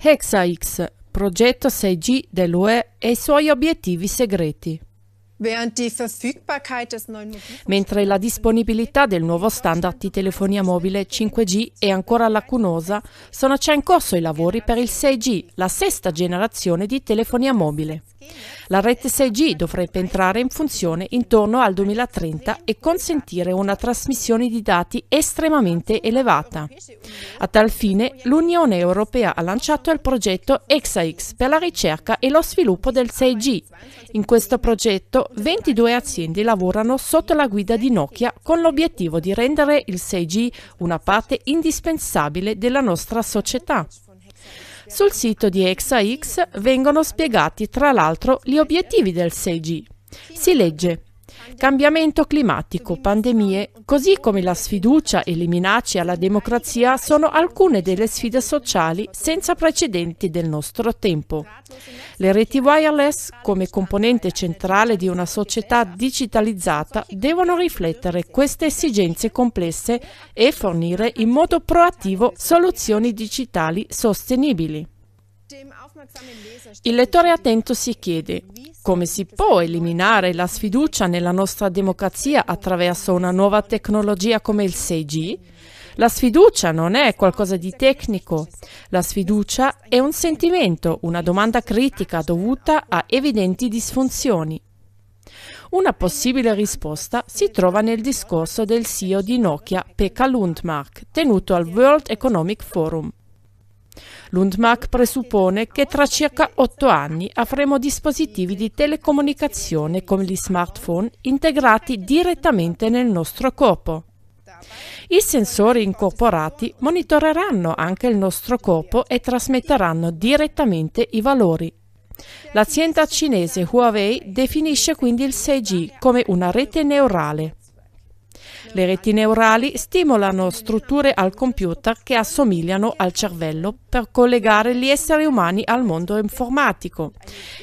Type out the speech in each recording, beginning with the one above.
HexaX, progetto 6G dell'UE e i suoi obiettivi segreti. Mentre la disponibilità del nuovo standard di telefonia mobile 5G è ancora lacunosa, sono già in corso i lavori per il 6G, la sesta generazione di telefonia mobile. La rete 6G dovrebbe entrare in funzione intorno al 2030 e consentire una trasmissione di dati estremamente elevata. A tal fine, l'Unione Europea ha lanciato il progetto EXAX per la ricerca e lo sviluppo del 6G. In questo progetto 22 aziende lavorano sotto la guida di Nokia con l'obiettivo di rendere il 6G una parte indispensabile della nostra società. Sul sito di EXAX vengono spiegati tra l'altro gli obiettivi del 6G. Si legge Cambiamento climatico, pandemie, così come la sfiducia e le minacce alla democrazia sono alcune delle sfide sociali senza precedenti del nostro tempo. Le reti wireless, come componente centrale di una società digitalizzata, devono riflettere queste esigenze complesse e fornire in modo proattivo soluzioni digitali sostenibili. Il lettore attento si chiede come si può eliminare la sfiducia nella nostra democrazia attraverso una nuova tecnologia come il 6G? La sfiducia non è qualcosa di tecnico, la sfiducia è un sentimento, una domanda critica dovuta a evidenti disfunzioni. Una possibile risposta si trova nel discorso del CEO di Nokia, Pekka Lundmark, tenuto al World Economic Forum. L'UNDMAC presuppone che tra circa otto anni avremo dispositivi di telecomunicazione come gli smartphone integrati direttamente nel nostro corpo. I sensori incorporati monitoreranno anche il nostro corpo e trasmetteranno direttamente i valori. L'azienda cinese Huawei definisce quindi il 6G come una rete neurale. Le reti neurali stimolano strutture al computer che assomigliano al cervello per collegare gli esseri umani al mondo informatico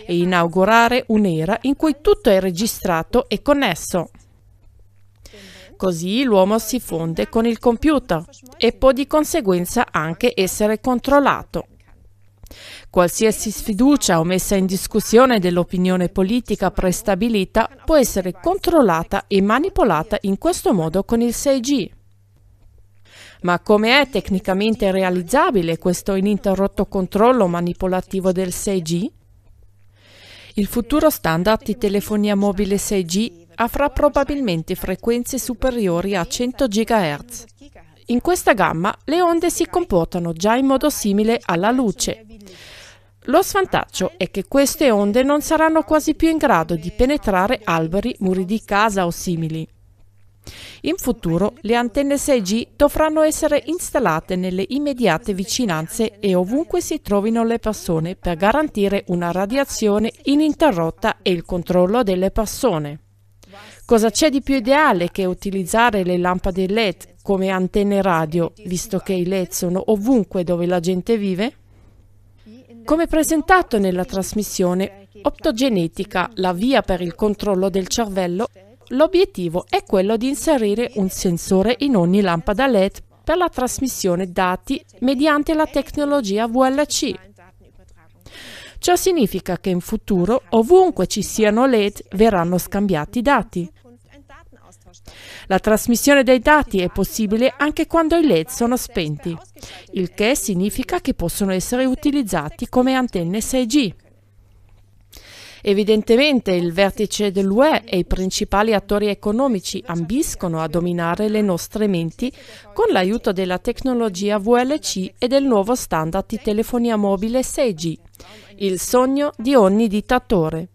e inaugurare un'era in cui tutto è registrato e connesso. Così l'uomo si fonde con il computer e può di conseguenza anche essere controllato. Qualsiasi sfiducia o messa in discussione dell'opinione politica prestabilita può essere controllata e manipolata in questo modo con il 6G. Ma come è tecnicamente realizzabile questo ininterrotto controllo manipolativo del 6G? Il futuro standard di telefonia mobile 6G avrà probabilmente frequenze superiori a 100 GHz. In questa gamma le onde si comportano già in modo simile alla luce lo svantaggio è che queste onde non saranno quasi più in grado di penetrare alberi, muri di casa o simili. In futuro le antenne 6G dovranno essere installate nelle immediate vicinanze e ovunque si trovino le persone per garantire una radiazione ininterrotta e il controllo delle persone. Cosa c'è di più ideale che utilizzare le lampade LED come antenne radio, visto che i LED sono ovunque dove la gente vive? Come presentato nella trasmissione Optogenetica, la via per il controllo del cervello, l'obiettivo è quello di inserire un sensore in ogni lampada LED per la trasmissione dati mediante la tecnologia VLC. Ciò significa che in futuro, ovunque ci siano LED, verranno scambiati dati. La trasmissione dei dati è possibile anche quando i LED sono spenti, il che significa che possono essere utilizzati come antenne 6G. Evidentemente il vertice dell'UE e i principali attori economici ambiscono a dominare le nostre menti con l'aiuto della tecnologia VLC e del nuovo standard di telefonia mobile 6G, il sogno di ogni dittatore.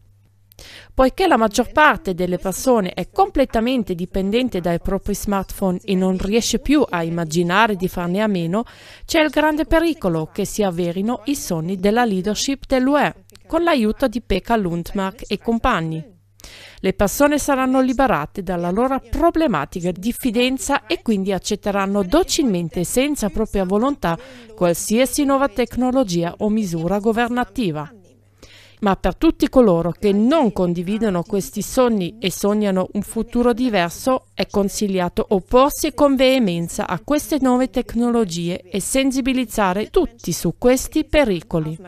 Poiché la maggior parte delle persone è completamente dipendente dai propri smartphone e non riesce più a immaginare di farne a meno, c'è il grande pericolo che si avverino i sogni della leadership dell'UE con l'aiuto di Pekka Lundmark e compagni. Le persone saranno liberate dalla loro problematica diffidenza e quindi accetteranno docilmente, senza propria volontà, qualsiasi nuova tecnologia o misura governativa ma per tutti coloro che non condividono questi sogni e sognano un futuro diverso, è consigliato opporsi con veemenza a queste nuove tecnologie e sensibilizzare tutti su questi pericoli.